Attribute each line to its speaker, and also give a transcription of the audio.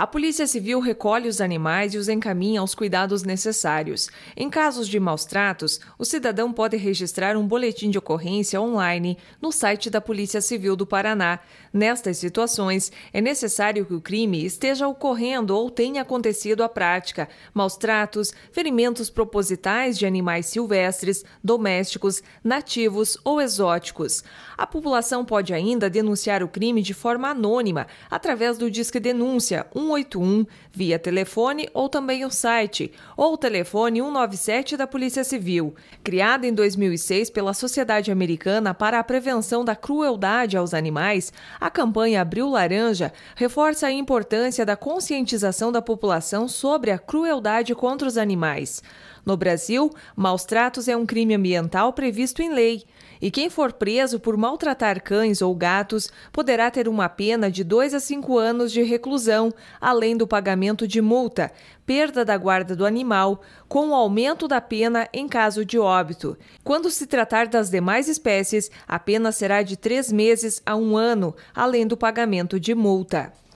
Speaker 1: A Polícia Civil recolhe os animais e os encaminha aos cuidados necessários. Em casos de maus tratos, o cidadão pode registrar um boletim de ocorrência online no site da Polícia Civil do Paraná. Nestas situações, é necessário que o crime esteja ocorrendo ou tenha acontecido a prática, maus tratos, ferimentos propositais de animais silvestres, domésticos, nativos ou exóticos. A população pode ainda denunciar o crime de forma anônima, através do Disque Denúncia 1 181 via telefone ou também o site, ou o telefone 197 da Polícia Civil. Criada em 2006 pela Sociedade Americana para a Prevenção da Crueldade aos Animais, a campanha Abril Laranja reforça a importância da conscientização da população sobre a crueldade contra os animais. No Brasil, maus tratos é um crime ambiental previsto em lei. E quem for preso por maltratar cães ou gatos poderá ter uma pena de 2 a 5 anos de reclusão, além do pagamento de multa, perda da guarda do animal, com o aumento da pena em caso de óbito. Quando se tratar das demais espécies, a pena será de 3 meses a 1 ano, além do pagamento de multa.